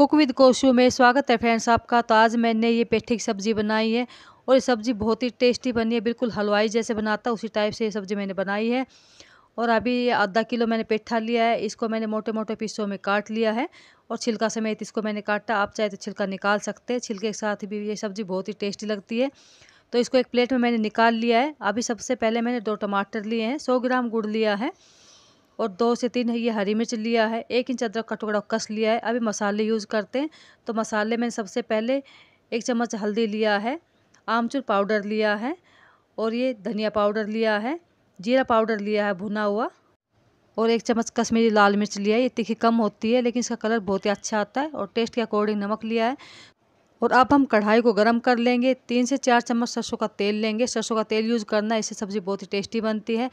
कुकविद कोशू में स्वागत है फ्रेंड्स आपका तो आज मैंने ये पेठी की सब्ज़ी बनाई है और ये सब्ज़ी बहुत ही टेस्टी बनी है बिल्कुल हलवाई जैसे बनाता उसी टाइप से ये सब्ज़ी मैंने बनाई है और अभी आधा किलो मैंने पेठा लिया है इसको मैंने मोटे मोटे पीसों में काट लिया है और छिलका समेत इसको मैंने काटा आप चाहे तो छिलका निकाल सकते हैं छिलके के साथ भी ये सब्ज़ी बहुत ही टेस्टी लगती है तो इसको एक प्लेट में मैंने निकाल लिया है अभी सबसे पहले मैंने दो टमाटर लिए हैं सौ ग्राम गुड़ लिया है और दो से तीन ये हरी मिर्च लिया है एक इंच अदरक का टुकड़ा कस लिया है अभी मसाले यूज़ करते हैं तो मसाले में सबसे पहले एक चम्मच हल्दी लिया है आमचूर पाउडर लिया है और ये धनिया पाउडर लिया है जीरा पाउडर लिया है भुना हुआ और एक चम्मच कश्मीरी लाल मिर्च लिया है ये तीखी कम होती है लेकिन इसका कलर बहुत ही अच्छा आता है और टेस्ट के अकॉर्डिंग नमक लिया है और अब हम कढ़ाई को गर्म कर लेंगे तीन से चार चम्मच सरसों का तेल लेंगे सरसों का तेल यूज़ करना इससे सब्ज़ी बहुत ही टेस्टी बनती है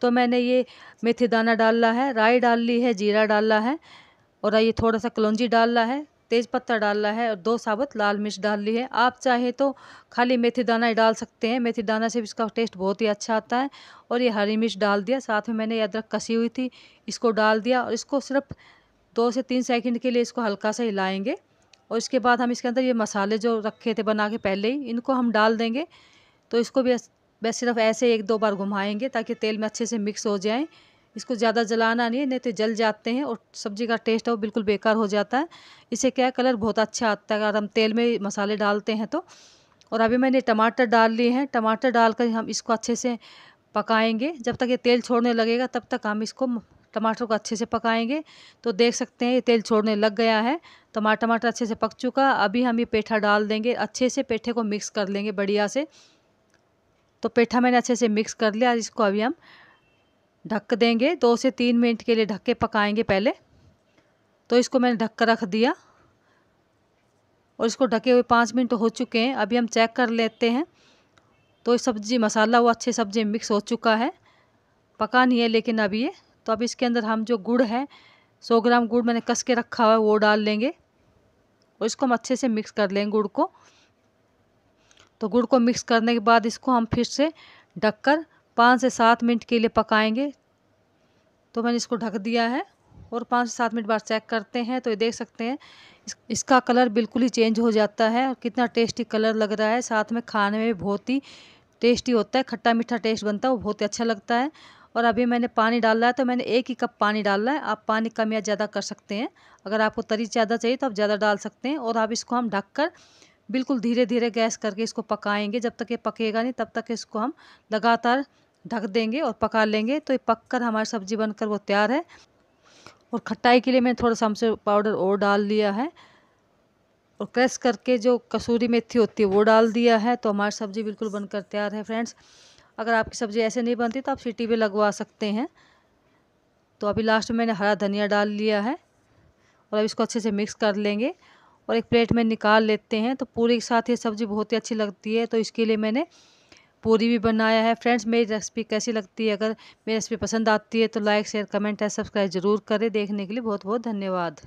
तो मैंने ये मेथी दाना डाला है राई डाल ली है जीरा डाला है और ये थोड़ा सा कलौजी डालना है तेज़ पत्ता डालना है और दो साबुत लाल मिर्च डाल ली है आप चाहें तो खाली मेथी दाना ही डाल सकते हैं मेथी दाना से भी इसका टेस्ट बहुत ही अच्छा आता है और ये हरी मिर्च डाल दिया साथ में मैंने अदरक कसी हुई थी इसको डाल दिया और इसको सिर्फ दो से तीन सेकंड के लिए इसको हल्का सा हिलाएंगे और इसके बाद हम इसके अंदर ये मसाले जो रखे थे बना के पहले ही इनको हम डाल देंगे तो इसको भी बस सिर्फ ऐसे एक दो बार घुमाएंगे ताकि तेल में अच्छे से मिक्स हो जाए इसको ज़्यादा जलाना नहीं है नहीं तो जल जाते हैं और सब्ज़ी का टेस्ट है वो बिल्कुल बेकार हो जाता है इससे क्या कलर बहुत अच्छा आता है अगर हम तेल में मसाले डालते हैं तो और अभी मैंने टमाटर डाल लिए हैं टमाटर डालकर हम इसको अच्छे से पकाएंगे जब तक ये तेल छोड़ने लगेगा तब तक हम इसको टमाटर को अच्छे से पकाएंगे तो देख सकते हैं ये तेल छोड़ने लग गया है टमाटर टमाटर अच्छे से पक चुका अभी हम ये पेठा डाल देंगे अच्छे से पेठे को मिक्स कर लेंगे बढ़िया से तो पेठा मैंने अच्छे से मिक्स कर लिया इसको अभी हम ढक देंगे दो से तीन मिनट के लिए ढक के पकाएंगे पहले तो इसको मैंने ढक कर रख दिया और इसको ढके हुए पाँच मिनट हो चुके हैं अभी हम चेक कर लेते हैं तो सब्जी मसाला वो अच्छे सब्जी मिक्स हो चुका है पका नहीं है लेकिन अभी ये तो अब इसके अंदर हम जो गुड़ है सौ ग्राम गुड़ मैंने कस के रखा हुआ है वो डाल लेंगे और इसको हम अच्छे से मिक्स कर लेंगे गुड़ को तो गुड़ को मिक्स करने के बाद इसको हम फिर से ढक कर पाँच से सात मिनट के लिए पकाएंगे तो मैंने इसको ढक दिया है और पाँच से सात मिनट बाद चेक करते हैं तो ये देख सकते हैं इस, इसका कलर बिल्कुल ही चेंज हो जाता है और कितना टेस्टी कलर लग रहा है साथ में खाने में बहुत ही टेस्टी होता है खट्टा मीठा टेस्ट बनता है वो बहुत ही अच्छा लगता है और अभी मैंने पानी डाला है तो मैंने एक ही कप पानी डालना है आप पानी कम या ज़्यादा कर सकते हैं अगर आपको तरी ज़्यादा चाहिए तो आप ज़्यादा डाल सकते हैं और आप इसको हम ढककर बिल्कुल धीरे धीरे गैस करके इसको पकाएंगे जब तक ये पकेगा नहीं तब तक इसको हम लगातार ढक देंगे और पका लेंगे तो ये पक कर हमारी सब्ज़ी बनकर वो तैयार है और खट्टाई के लिए मैंने थोड़ा सा हमसे पाउडर और डाल लिया है और क्रश करके जो कसूरी मेथी होती है वो डाल दिया है तो हमारी सब्ज़ी बिल्कुल बनकर तैयार है फ्रेंड्स अगर आपकी सब्ज़ी ऐसे नहीं बनती तो आप सीटी भी लगवा सकते हैं तो अभी लास्ट में मैंने हरा धनिया डाल लिया है और अब इसको अच्छे से मिक्स कर लेंगे और एक प्लेट में निकाल लेते हैं तो पूरी के साथ ये सब्ज़ी बहुत ही अच्छी लगती है तो इसके लिए मैंने पूरी भी बनाया है फ्रेंड्स मेरी रेसिपी कैसी लगती है अगर मेरी रेसिपी पसंद आती है तो लाइक शेयर कमेंट है सब्सक्राइब ज़रूर करें देखने के लिए बहुत बहुत धन्यवाद